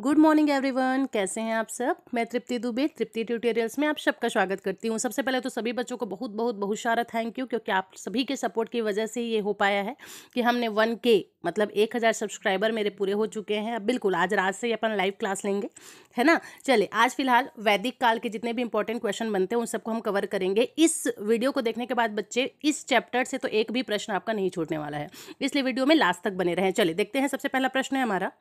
good morning everyone कैसे हैं आप सब मैं तृप्ति दुबे तृप्ति ट्यूटोरियल्स में आप सबका स्वागत करती हूँ सबसे पहले तो सभी बच्चों को बहुत बहुत बहुत सारा थैंक यू क्योंकि आप सभी के सपोर्ट की वजह से ये हो पाया है कि हमने वन के मतलब एक हज़ार सब्सक्राइबर मेरे पूरे हो चुके हैं अब बिल्कुल आज रात से ही अपन लाइव क्लास लेंगे है ना चले आज फिलहाल वैदिक काल के जितने भी इंपॉर्टेंट क्वेश्चन बनते हैं उन सबको हम कवर करेंगे इस वीडियो को देखने के बाद बच्चे इस चैप्टर से तो एक भी प्रश्न आपका नहीं छूटने वाला है इसलिए वीडियो में लास्ट तक बने रहें चले देखते हैं सबसे पहला प्रश्न है हमारा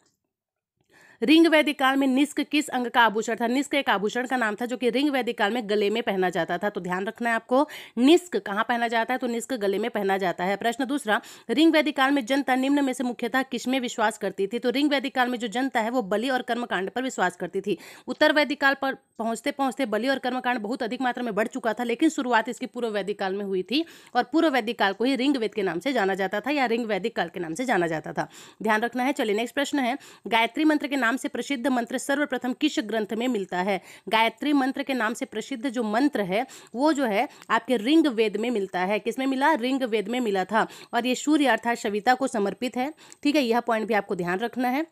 रिंग वैदिक काल में निस्क किस अंग का आभूषण था निस्क एक आभूषण का नाम था जो कि रिंग वैदिक काल में गले में पहना जाता था तो ध्यान रखना है आपको निस्क कहाँ पहना जाता है तो निस्क गले में पहना जाता है प्रश्न दूसरा रिंग वैदिक काल में जनता निम्न में से मुख्यतः किसमें विश्वास करती थी तो रिंग वैदिक काल में जो जनता है वो बलि और कर्मकांड पर विश्वास करती थी उत्तर वैदिक काल पर पहुंचते पहुंचते बलि और कर्मकांड बहुत अधिक मात्रा में बढ़ चुका था लेकिन शुरुआत इसकी पूर्व वैदिक काल में हुई थी और पूर्व वैदिक काल को ही रिंग वेद के नाम से जाना जाता था या रिंग वैदिक काल के नाम से जाना जाता था ध्यान रखना है चलिए नेक्स्ट प्रश्न है गायत्री मंत्र के नाम नाम से प्रसिद्ध मंत्र सर्वप्रथम किस ग्रंथ में मिलता है गायत्री मंत्र के नाम से प्रसिद्ध जो मंत्र है वो जो है आपके रिंग वेद में मिलता है किसमें मिला रिंग वेद में मिला था और ये सूर्य अर्थात सविता को समर्पित है ठीक है यह पॉइंट भी आपको ध्यान रखना है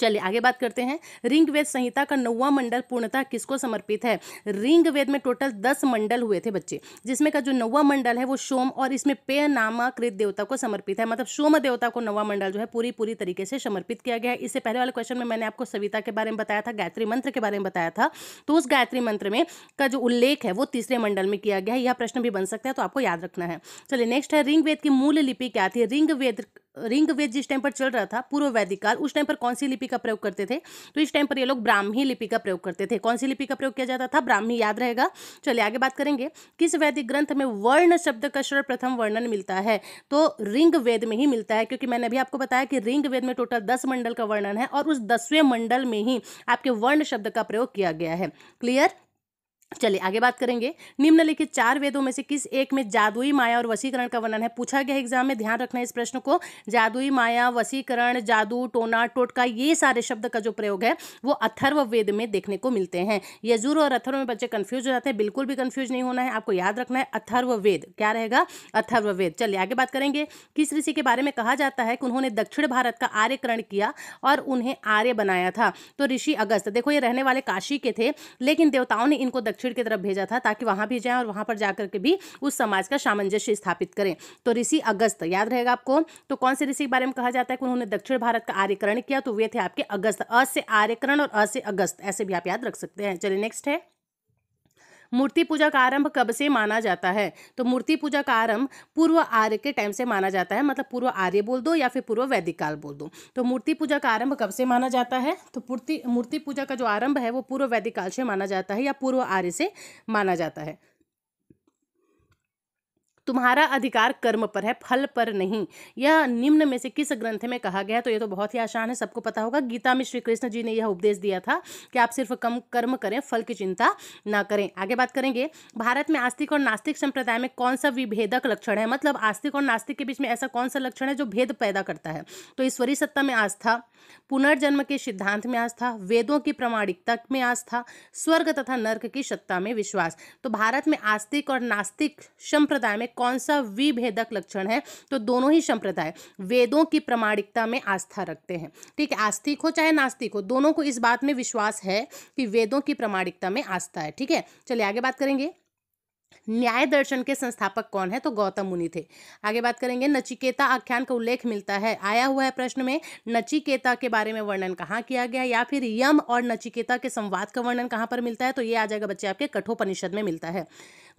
चलिए आगे बात करते हैं रिंग वेद संहिता का नौवा मंडल पूर्णतः किसको समर्पित है रिंग वेद में टोटल दस मंडल हुए थे बच्चे जिसमें का जो नौवा मंडल है वो सोम और इसमें पेय नामाकृत देवता को समर्पित है मतलब सोम देवता को नवा मंडल जो है पूरी पूरी तरीके से समर्पित किया गया है इससे पहले वाले क्वेश्चन में मैंने आपको सविता के बारे में बताया था गायत्री मंत्र के बारे में बताया था तो उस गायत्री मंत्र में का जो उल्लेख है वो तीसरे मंडल में किया गया है यह प्रश्न भी बन सकता है तो आपको याद रखना है चलिए नेक्स्ट है रिंग वेद की मूल लिपि क्या थी रिंग वेद रिंग वेद जिस टाइम पर चल रहा था पूर्व वैदिक काल उस टाइम पर कौन सी लिपि का प्रयोग करते थे तो इस टाइम पर ये लोग ब्राह्मी लिपि का प्रयोग करते थे कौन सी लिपि का प्रयोग किया जाता था ब्राह्मी याद रहेगा चलिए आगे बात करेंगे किस वैदिक ग्रंथ में वर्ण शब्द का सर्व प्रथम वर्णन मिलता है तो रिंग वेद में ही मिलता है क्योंकि मैंने अभी आपको बताया कि रिंग वेद में टोटल दस मंडल का वर्णन है और उस दसवें मंडल में ही आपके वर्ण शब्द का प्रयोग किया गया है क्लियर चलिए आगे बात करेंगे निम्नलिखित चार वेदों में से किस एक में जादुई माया और वसीकरण का वर्णन है पूछा गया एग्जाम में ध्यान रखना है इस प्रश्न को जादुई माया वसीकरण जादू टोना टोटका ये सारे शब्द का जो प्रयोग है वो अथर्व वेद में देखने को मिलते हैं यजुर और अथर्व में बच्चे कन्फ्यूज हो जाते हैं बिल्कुल भी कन्फ्यूज नहीं होना है आपको याद रखना है अथर्व वेद क्या रहेगा अथर्व वेद चलिए आगे बात करेंगे किस ऋषि के बारे में कहा जाता है कि उन्होंने दक्षिण भारत का आर्यकरण किया और उन्हें आर्य बनाया था तो ऋषि अगस्त देखो ये रहने वाले काशी के थे लेकिन देवताओं ने इनको दक्षिण की तरफ भेजा था ताकि वहां भी जाएं और वहां पर जाकर के भी उस समाज का सामंजस्य स्थापित करें तो ऋषि अगस्त याद रहेगा आपको तो कौन से ऋषि के बारे में कहा जाता है कि उन्होंने दक्षिण भारत का आर्यकरण किया तो वे थे आपके अगस्त अ से आर्यकरण और अ से अगस्त ऐसे भी आप याद रख सकते हैं चलिए नेक्स्ट है मूर्ति पूजा का आरंभ कब से माना जाता है तो मूर्ति पूजा का आरंभ पूर्व आर्य के टाइम से माना जाता है मतलब पूर्व आर्य बोल दो या फिर पूर्व वैदिक काल बोल दो तो मूर्ति पूजा का आरंभ कब से माना जाता है तो मूर्ति मूर्ति पूजा का जो आरंभ है वो पूर्व वैदिक काल से माना जाता है या पूर्व आर्य से माना जाता है तुम्हारा अधिकार कर्म पर है फल पर नहीं यह निम्न में से किस ग्रंथ में कहा गया तो ये तो बहुत ही आसान है सबको पता होगा गीता में श्री कृष्ण जी ने यह उपदेश दिया था कि आप सिर्फ कम कर्म करें फल की चिंता ना करें आगे बात करेंगे भारत में आस्तिक और नास्तिक संप्रदाय में कौन सा विभेदक लक्षण है मतलब आस्तिक और नास्तिक के बीच में ऐसा कौन सा लक्षण है जो भेद पैदा करता है तो ईश्वरी सत्ता में आस्था पुनर्जन्म के सिद्धांत में आस्था वेदों की प्रामाणिकता में आस्था स्वर्ग तथा नर्क की सत्ता में विश्वास तो भारत में आस्तिक और नास्तिक संप्रदाय में कौन सा विभेदक लक्षण है तो दोनों ही संप्रदाय वेदों की प्रमाणिकता में आस्था रखते हैं ठीक है आस्तिक हो चाहे नास्तिक हो दोनों को इस बात में विश्वास है कि वेदों की प्रमाणिकता में आस्था है ठीक है चलिए आगे बात करेंगे न्याय दर्शन के संस्थापक कौन है तो गौतम मुनि थे आगे बात करेंगे नचिकेता आख्यान का उल्लेख मिलता है आया हुआ है प्रश्न में नचिकेता के बारे में वर्णन कहाँ किया गया या फिर यम और नचिकेता के संवाद का वर्णन कहाँ पर मिलता है तो ये आ जाएगा बच्चे आपके कठोपनिषद में मिलता है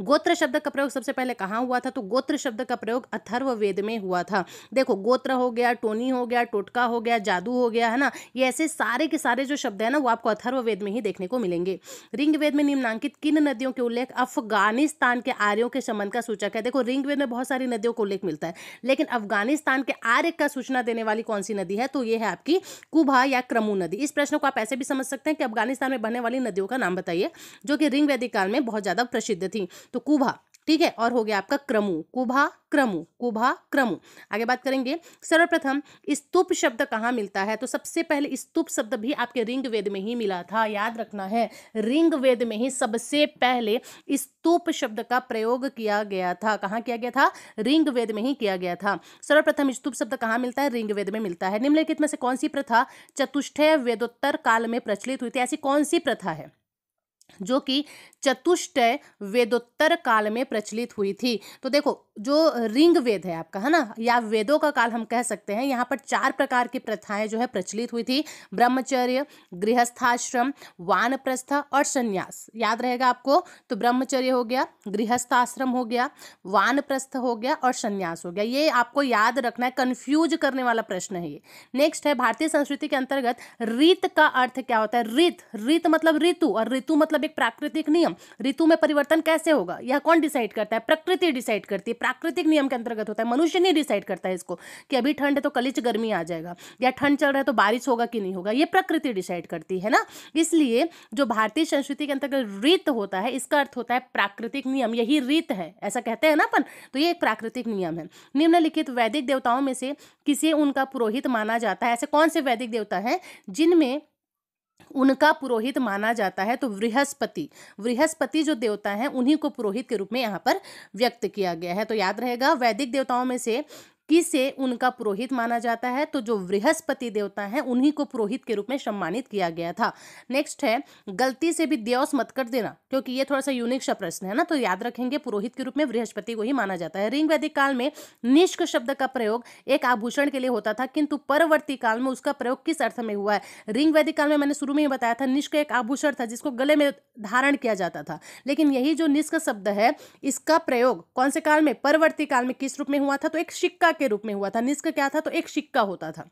गोत्र शब्द का प्रयोग सबसे पहले कहाँ हुआ था तो गोत्र शब्द का प्रयोग अथर्व वेद में हुआ था देखो गोत्र हो गया टोनी हो गया टोटका हो गया जादू हो गया है ना ये ऐसे सारे के सारे जो शब्द है ना वो आपको अथर्व वेद में ही देखने को मिलेंगे रिंग वेद में निम्नांकित किन नदियों के उल्लेख अफगानिस्तान के आर्यों के संबंध का सूचक है देखो रिंग वेद में बहुत सारी नदियों का उल्लेख मिलता है लेकिन अफगानिस्तान के आर्य का सूचना देने वाली कौन सी नदी है तो ये है आपकी कुभा या क्रमू नदी इस प्रश्न को आप ऐसे भी समझ सकते हैं कि अफगानिस्तान में बहने वाली नदियों का नाम बताइए जो कि रिंग वैदिक काल में बहुत ज़्यादा प्रसिद्ध थी तो कुभा ठीक है और हो गया आपका क्रमु कुभा क्रमु कुभा क्रमु आगे बात करेंगे सर्वप्रथम स्तूप शब्द कहाँ मिलता है तो सबसे पहले स्तूप शब्द भी आपके रिंग वेद में ही मिला था याद रखना है रिंग वेद में ही सबसे पहले स्तूप शब्द का प्रयोग किया गया था कहाँ किया गया था रिंग वेद में ही किया गया था सर्वप्रथम स्तूप शब्द कहाँ मिलता है रिंग वेद में मिलता है निम्नलिखित में से कौन सी प्रथा चतुष्ठय वेदोत्तर काल में प्रचलित हुई थी ऐसी कौन सी प्रथा है जो कि चतुष्टय वेदोत्तर काल में प्रचलित हुई थी तो देखो जो रिंग वेद है आपका है ना या वेदों का काल हम कह सकते हैं यहाँ पर चार प्रकार की प्रथाएं जो है प्रचलित हुई थी ब्रह्मचर्य गृहस्थाश्रम वानप्रस्थ और संन्यास याद रहेगा आपको तो ब्रह्मचर्य हो गया गृहस्थाश्रम हो गया वानप्रस्थ हो गया और संन्यास हो गया ये आपको याद रखना है कन्फ्यूज करने वाला प्रश्न है ये नेक्स्ट है भारतीय संस्कृति के अंतर्गत रीत का अर्थ क्या होता है रीत रीत मतलब ऋतु और ऋतु मतलब एक प्राकृतिक नियम ऋतु में परिवर्तन कैसे होगा यह कौन डिसाइड करता है प्रकृति डिसाइड करती है प्राकृतिक नियम के अंतर्गत होता है मनुष्य नहीं डिसाइड करता है इसको कि अभी ठंड है तो कलिच गर्मी आ जाएगा या ठंड चल रहा है तो बारिश होगा कि नहीं होगा ये प्रकृति डिसाइड करती है ना इसलिए जो भारतीय संस्कृति के अंतर्गत रीत होता है इसका अर्थ होता है प्राकृतिक नियम यही रीत है ऐसा कहते हैं ना अपन तो ये एक प्राकृतिक नियम है निम्नलिखित वैदिक देवताओं में से किसे उनका पुरोहित माना जाता है ऐसे कौन से वैदिक देवता हैं जिनमें उनका पुरोहित माना जाता है तो बृहस्पति बृहस्पति जो देवता है उन्हीं को पुरोहित के रूप में यहाँ पर व्यक्त किया गया है तो याद रहेगा वैदिक देवताओं में से किसे उनका पुरोहित माना जाता है तो जो बृहस्पति देवता है उन्हीं को पुरोहित के रूप में सम्मानित किया गया था नेक्स्ट है गलती से भी देवस मत कर देना क्योंकि ये थोड़ा सा यूनिक सा प्रश्न है ना तो याद रखेंगे पुरोहित के रूप में बृहस्पति को ही माना जाता है रिंग वैदिक काल में निष्क शब्द का प्रयोग एक आभूषण के लिए होता था किंतु परवर्ती काल में उसका प्रयोग किस अर्थ में हुआ है रिंग वैदिक काल में मैंने शुरू में ही बताया था निष्क एक आभूषण था जिसको गले में धारण किया जाता था लेकिन यही जो निष्क शब्द है इसका प्रयोग कौन से काल में परवर्ती काल में किस रूप में हुआ था तो एक सिक्का के रूप में हुआ था निस्क क्या था तो एक सिक्का होता था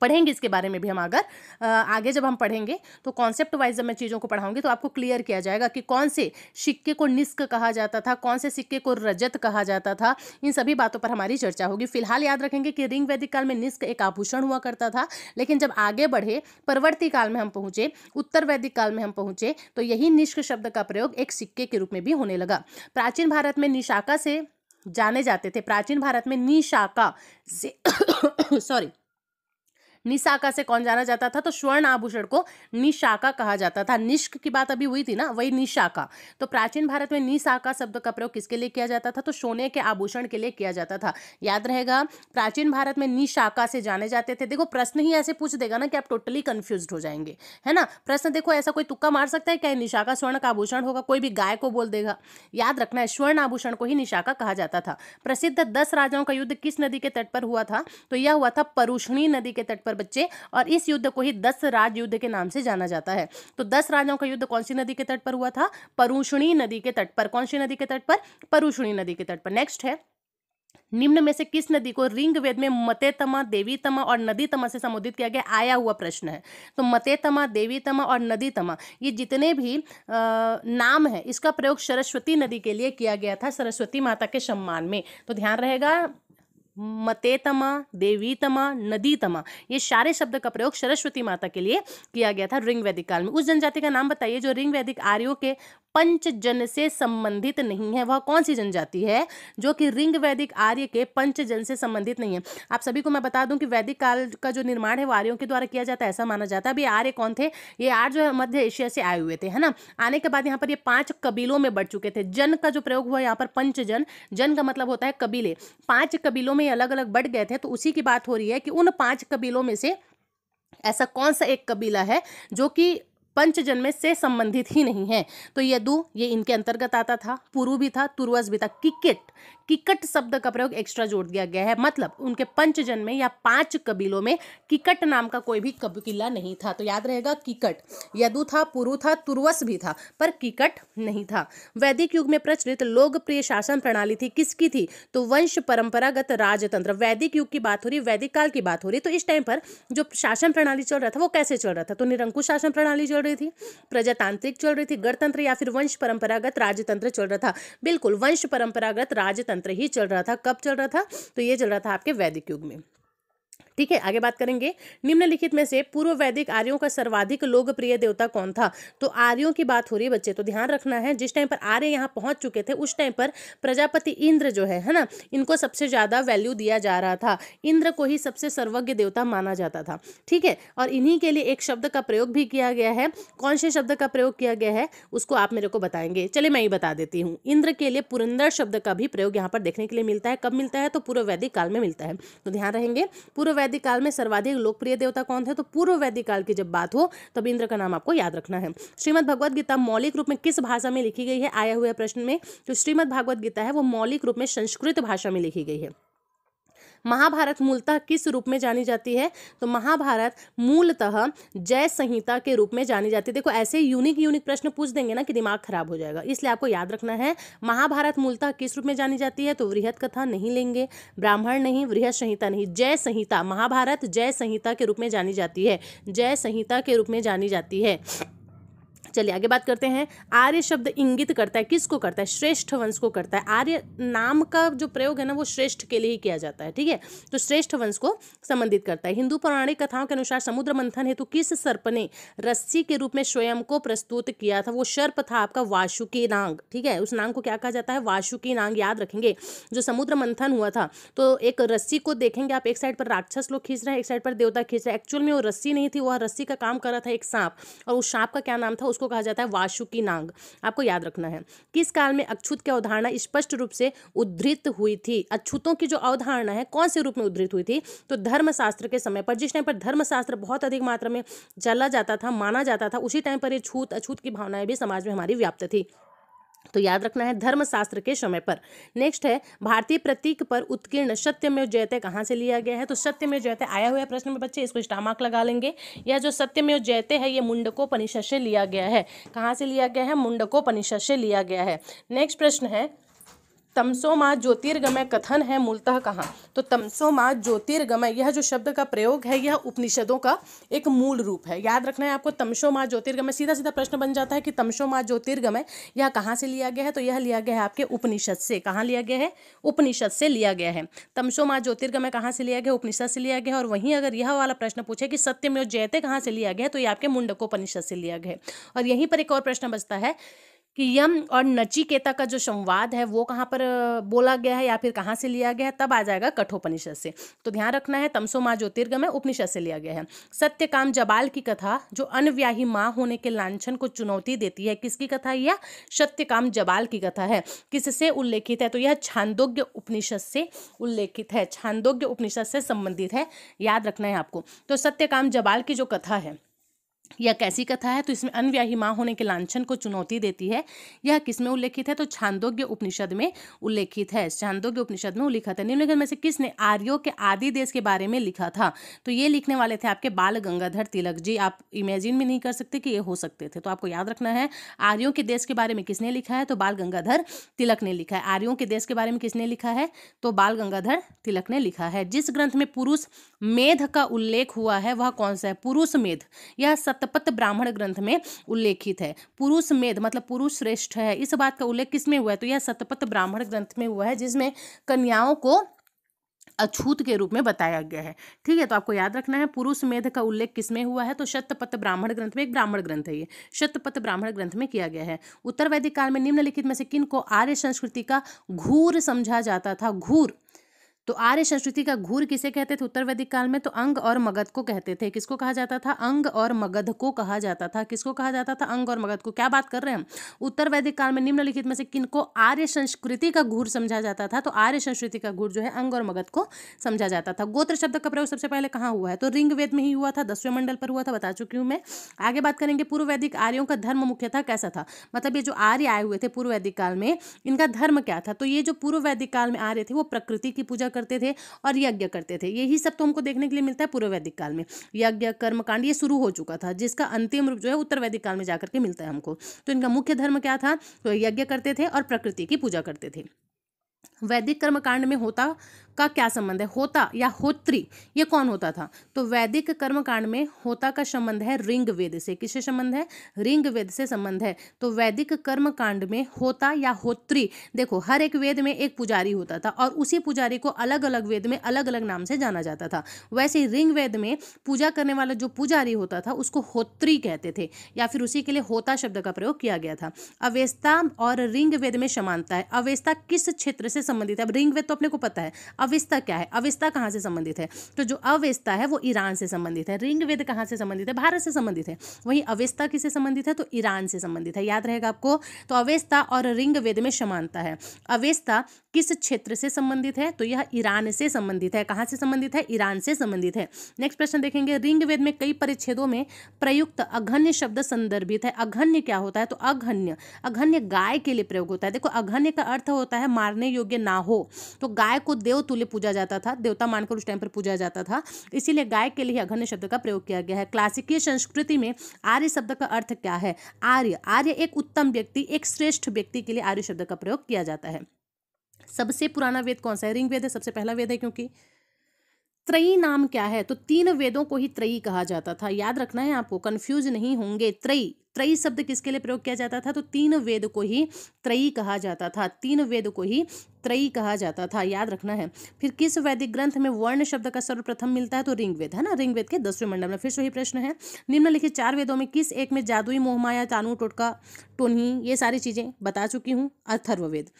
पढ़ेंगे इसके बारे में भी हम अगर आगे जब हम पढ़ेंगे तो कॉन्सेप्ट वाइज जब मैं चीज़ों को पढ़ाऊंगी तो आपको क्लियर किया जाएगा कि कौन से सिक्के को निस्क कहा जाता था कौन से सिक्के को रजत कहा जाता था इन सभी बातों पर हमारी चर्चा होगी फिलहाल याद रखेंगे कि रिंग वैदिक काल में निस्क एक आभूषण हुआ करता था लेकिन जब आगे बढ़े परवर्ती काल में हम पहुँचे उत्तर वैदिक काल में हम पहुँचे तो यही निष्क शब्द का प्रयोग एक सिक्के के रूप में भी होने लगा प्राचीन भारत में निशाका से जाने जाते थे प्राचीन भारत में निशाका सॉरी निशाका से कौन जाना जाता था तो स्वर्ण आभूषण को निशाका कहा जाता था निष्क की बात अभी हुई थी ना वही निशाका तो प्राचीन भारत में निशाका शब्द का प्रयोग किसके लिए किया जाता था तो सोने के आभूषण के लिए किया जाता था याद रहेगा प्राचीन भारत में निशाका से जाने जाते थे देखो प्रश्न ही ऐसे पूछ देगा ना कि आप टोटली कंफ्यूज हो जाएंगे है ना प्रश्न देखो ऐसा कोई तुक्का मार सकता है क्या निशाका स्वर्ण का आभूषण होगा कोई भी गाय को बोल देगा याद रखना है स्वर्ण आभूषण को ही निशाका कहा जाता था प्रसिद्ध दस राजाओं का युद्ध किस नदी के तट पर हुआ था तो यह हुआ था परूषणी नदी के तट पर बच्चे और इस युद्ध को ही दस राज युद्ध के नाम से जाना जाता है तो दस राजाओं का युद्ध कौन सी नदी के तट पर हुआ था परूषणी नदी के तट पर कौन सी नदी के तट पर परूषणी नदी के तट पर नेक्स्ट है निम्न में से किस नदी को रिंग वेद में मतेतमा देवीतमा और नदीतमा से संबोधित किया गया आया हुआ प्रश्न है तो मतेतमा देवीतमा और नदीतमा ये जितने भी आ, नाम है इसका प्रयोग सरस्वती नदी के लिए किया गया था सरस्वती माता के सम्मान में तो ध्यान रहेगा मतेतमा देवीतमा नदीतमा ये सारे शब्द का प्रयोग सरस्वती माता के लिए किया गया था रिंग वैदिक काल में उस जनजाति का नाम बताइए जो रिंग वैदिक आर्यो के पंचजन से संबंधित नहीं है वह कौन सी जनजाति है जो कि रिंग वैदिक आर्य के पंचजन से संबंधित नहीं है आप सभी को मैं बता दूं कि वैदिक काल का जो निर्माण है वो आर्यों के द्वारा किया जाता है ऐसा माना जाता है अभी आर्य कौन थे ये आर्य जो है मध्य एशिया से आए हुए थे है ना आने के बाद यहाँ पर ये पांच कबीलों में बढ़ चुके थे जन का जो प्रयोग हुआ यहाँ पर पंचजन जन का मतलब होता है कबीले पांच कबीलों में अलग अलग बढ़ गए थे तो उसी की बात हो रही है कि उन पांच कबीलों में से ऐसा कौन सा एक कबीला है जो कि पंचजन्मे से संबंधित ही नहीं है तो यदु ये इनके अंतर्गत आता था पूर्व भी था तुर्वस भी था किकेट किकट शब्द का प्रयोग एक्स्ट्रा जोड़ दिया गया है मतलब उनके पंचजन में या पांच कबीलों में किकट नाम का कोई भी किला नहीं था तो याद रहेगा किकट यदु था पुरु था तुरवस भी था पर किकट नहीं था वैदिक युग में प्रचलित लोकप्रिय शासन प्रणाली थी किसकी थी तो वंश परंपरागत राजतंत्र वैदिक युग की बात हो रही वैदिक काल की बात हो रही तो इस टाइम पर जो शासन प्रणाली चल रहा था वो कैसे चल रहा था तो निरंकुश शासन प्रणाली चल रही थी प्रजातांत्रिक चल रही थी गणतंत्र या फिर वंश परंपरागत राजतंत्र चल रहा था बिल्कुल वंश परंपरागत राजतंत्र तंत्र ही चल रहा था कब चल रहा था तो ये चल रहा था आपके वैदिक युग में ठीक है आगे बात करेंगे निम्नलिखित में से पूर्व वैदिक आर्यों का सर्वाधिक लोकप्रिय देवता कौन था तो आर्यों की बात हो रही है बच्चे तो ध्यान रखना है जिस टाइम पर आर्य यहाँ पहुंच चुके थे उस टाइम पर प्रजापति इंद्र जो है है ना इनको सबसे ज़्यादा वैल्यू दिया जा रहा था इंद्र को ही सबसे सर्वज्ञ देवता माना जाता था ठीक है और इन्हीं के लिए एक शब्द का प्रयोग भी किया गया है कौन से शब्द का प्रयोग किया गया है उसको आप मेरे को बताएंगे चले मैं ही बता देती हूँ इंद्र के लिए पुरंदर शब्द का भी प्रयोग यहाँ पर देखने के लिए मिलता है कब मिलता है तो पूर्व वैदिक काल में मिलता है तो ध्यान रहेंगे पूर्व वैदिक काल में सर्वाधिक लोकप्रिय देवता कौन थे तो पूर्व वैदिक काल की जब बात हो तब इंद्र का नाम आपको याद रखना है श्रीमद भगवद गीता मौलिक रूप में किस भाषा में लिखी गई है आया हुआ प्रश्न में जो श्रीमद भगवद गीता है वो मौलिक रूप में संस्कृत भाषा में लिखी गई है महाभारत मूलतः किस रूप में जानी जाती है तो महाभारत मूलतः जय संहिता के रूप में जानी जाती है देखो ऐसे यूनिक यूनिक प्रश्न पूछ देंगे ना कि दिमाग खराब हो जाएगा इसलिए आपको याद रखना है महाभारत मूलतः किस रूप में जानी जाती है तो वृहत कथा नहीं लेंगे ब्राह्मण नहीं वृहत संहिता नहीं जय संहिता महाभारत जय संहिता के रूप में जानी जाती है जय संहिता के रूप में जानी जाती है चलिए आगे बात करते हैं आर्य शब्द इंगित करता है किसको करता है श्रेष्ठ वंश को करता है आर्य नाम का जो प्रयोग है ना वो श्रेष्ठ के लिए ही किया जाता है ठीक है तो श्रेष्ठ वंश को संबंधित करता है हिंदू पौराणिक कथाओं के अनुसार समुद्र मंथन हेतु किस सर्प ने रस्सी के रूप में स्वयं को प्रस्तुत किया था वो सर्प था आपका वासुकी नांग ठीक है उस नांग को क्या कहा जाता है वासुकी नांग याद रखेंगे जो समुद्र मंथन हुआ था तो एक रस्सी को देखेंगे आप एक साइड पर राक्षस लोग खींच रहे हैं एक साइड पर देवता खींच रहे हैं एक्चुअल में वो रस्सी नहीं थी वह रस्सी का काम कर रहा था एक सांप और उस सांप का क्या नाम था उसको इसको कहा जाता है वाशुकी नांग आपको याद रखना है किस काल में अक्षुत की अवधारणा स्पष्ट रूप से उद्धृत हुई थी अक्षुतों की जो अवधारणा है कौन से रूप में उद्धृत हुई थी तो धर्मशास्त्र के समय पर जिस टाइम पर धर्मशास्त्र बहुत अधिक मात्रा में चला जाता था माना जाता था उसी टाइम पर ये छूत अछूत की भावनाएं भी समाज में हमारी व्याप्त थी तो याद रखना है धर्मशास्त्र के समय पर नेक्स्ट है भारतीय प्रतीक पर उत्कीर्ण सत्य में जयते कहाँ से लिया गया है तो सत्य में जयते आया हुआ प्रश्न में बच्चे इसको स्टामाक लगा लेंगे या जो सत्य में जयते है ये मुंडकोपनिषद से लिया गया है कहाँ से लिया गया है मुंडकोपनिषद से लिया गया है नेक्स्ट प्रश्न है तमसो माँ ज्योतिर्गमय कथन है मूलतः कहाँ तो तमसो माँ ज्योतिर्गमय यह जो शब्द का प्रयोग है यह उपनिषदों का एक मूल रूप है याद रखना है आपको माँ ज्योतिर्गमय सीधा सीधा प्रश्न बन जाता है कि माँ ज्योतिर्गमय यह कहाँ से लिया गया है तो यह लिया गया है आपके उपनिषद से कहाँ लिया गया है उपनिषद से लिया गया है तमसो तमसोमा ज्योतिर्गमय कहाँ से लिया गया उपनिषद से लिया गया और वहीं अगर यह वाला प्रश्न पूछे कि में जयते कहाँ से लिया गया तो ये आपके मुंडकोपनिषद से लिया गया है और यहीं पर एक और प्रश्न बचता है कि यम और नचिकेता का जो संवाद है वो कहाँ पर बोला गया है या फिर कहाँ से लिया गया है तब आ जाएगा कठोपनिषद से तो ध्यान रखना है तमसो माँ ज्योतिर्गमय उपनिषद से लिया गया है सत्य काम जबाल की कथा जो अनव्याही माँ होने के लांछन को चुनौती देती है किसकी कथा यह सत्य काम जबाल की कथा है किससे उल्लेखित है तो यह छांदोग्य उपनिषद से उल्लेखित है छांदोग्य उपनिषद से संबंधित है याद रखना है आपको तो सत्यकाम जबाल की जो कथा है यह कैसी कथा है तो इसमें अनव्याही माँ होने के लांछन को चुनौती देती है यह किसमें उल्लेखित है तो छांदोग्य उपनिषद में उल्लेखित है छांदोग्य उपनिषद में उल्लिखित है निम्नलिखित में से किसने आर्यो के आदि देश के बारे में लिखा था तो ये लिखने वाले थे आपके बाल गंगाधर तिलक जी आप इमेजिन भी नहीं कर सकते कि ये हो सकते थे तो आपको याद रखना है आर्यो के देश के बारे में किसने लिखा है तो बाल गंगाधर तिलक ने लिखा है आर्यो के देश के बारे में किसने लिखा है तो बाल गंगाधर तिलक ने लिखा है जिस ग्रंथ में पुरुष मेध का उल्लेख हुआ है वह कौन सा है पुरुष मेध यह सतपथ ब्राह्मण ग्रंथ में उल्लेखित है पुरुष मेध मतलब पुरुष श्रेष्ठ है इस बात का उल्लेख किसमें हुआ है तो यह सतपथ ब्राह्मण ग्रंथ में हुआ है जिसमें कन्याओं को अछूत के रूप में बताया गया है ठीक है तो आपको याद रखना है पुरुष मेध का उल्लेख किसमें हुआ है तो शतपथ ब्राह्मण ग्रंथ में एक ब्राह्मण ग्रंथ है ये शतपथ ब्राह्मण ग्रंथ में किया गया है उत्तर वैदिक काल में निम्नलिखित में से किन को आर्य संस्कृति का घूर समझा जाता था घूर तो आर्य संस्कृति का घूर किसे कहते थे उत्तर वैदिक काल में तो अंग और मगध को कहते थे किसको कहा जाता था अंग और मगध को कहा जाता था किसको कहा जाता था अंग और मगध को क्या बात कर रहे हैं उत्तर वैदिक काल में निम्नलिखित में से किनको आर्य संस्कृति का घूर समझा जाता था तो आर्य संस्कृति का घूर जो है अंग और मगध को समझा जाता था गोत्र शब्द का प्रयोग सबसे पहले कहाँ हुआ है तो रिंग वेद में ही हुआ था दसवें मंडल पर हुआ था बता चुकी हूँ मैं आगे बात करेंगे पूर्व वैदिक आर्यों का धर्म था कैसा था मतलब ये जो आर्य आए हुए थे पूर्व वैदिक काल में इनका धर्म क्या था तो ये जो पूर्व वैदिक काल में आर्य थे वो प्रकृति की पूजा करते थे और यज्ञ करते थे यही सब तो हमको देखने के लिए मिलता है पूर्व वैदिक काल में यज्ञ कर्मकांड ये शुरू हो चुका था जिसका अंतिम रूप जो है उत्तर वैदिक काल में जाकर के मिलता है हमको तो इनका मुख्य धर्म क्या था तो यज्ञ करते थे और प्रकृति की पूजा करते थे वैदिक कर्मकांड में होता का क्या संबंध है होता या होत्री ये कौन होता था तो वैदिक कर्मकांड में होता का संबंध है रिंग वेद से किससे संबंध है रिंग वेद से संबंध है तो वैदिक कर्मकांड में होता या होत्री देखो हर एक वेद में एक पुजारी होता था और उसी पुजारी को अलग अलग वेद में अलग अलग नाम से जाना जाता था वैसे ही रिंग वेद में पूजा करने वाला जो पुजारी होता था उसको होत्री कहते थे या फिर उसी के लिए होता शब्द का प्रयोग किया गया था अवेस्ता और रिंग वेद में समानता है अवेस्ता किस क्षेत्र से संबंधित है अब रिंग वेद तो अपने को पता है अविस्ता क्या है अविस्ता कहाँ से संबंधित है तो जो अविस्ता है वो ईरान से संबंधित है रिंग वेद कहाँ से संबंधित है भारत से संबंधित है वहीं अवेस्ता किससे संबंधित है तो ईरान से संबंधित है याद रहेगा आपको तो अवेस्ता और रिंग वेद में समानता है अवेस्ता किस क्षेत्र से संबंधित है तो यह ईरान से संबंधित है कहाँ से संबंधित है ईरान से संबंधित है नेक्स्ट प्रश्न देखेंगे रिंग वेद में कई परिच्छेदों में प्रयुक्त अघन्य शब्द संदर्भित है अघन्य क्या होता है तो अघन्य अघन्य गाय के लिए प्रयोग होता है देखो अघन्य का अर्थ होता है मारने योग्य योग्य ना हो तो गाय को देव तुल्य पूजा जाता था देवता मानकर उस टाइम पर पूजा जाता था इसीलिए गाय के लिए अघन्य शब्द का प्रयोग किया गया है क्लासिकीय संस्कृति में आर्य शब्द का अर्थ क्या है आर्य आर्य एक उत्तम व्यक्ति एक श्रेष्ठ व्यक्ति के लिए आर्य शब्द का प्रयोग किया जाता है सबसे पुराना वेद कौन सा है रिंग वेद है सबसे पहला वेद है क्योंकि त्रयी नाम क्या है तो तीन वेदों को ही त्रयी कहा जाता था याद रखना है आपको कंफ्यूज नहीं होंगे त्रयी त्रयी शब्द किसके लिए प्रयोग किया जाता था तो तीन वेद को ही त्रयी कहा जाता था तीन वेद को ही त्रयी कहा जाता था याद रखना है फिर किस वैदिक ग्रंथ में वर्ण शब्द का सर्वप्रथम मिलता है तो रिंगवेद है ना रिंगवेद के दसवें मंडल में फिर से वही प्रश्न है निम्नलिखित चार वेदों में किस एक में जादुई मोहमाया तानू टोटका टोनी ये सारी चीज़ें बता चुकी हूँ अथर्ववेद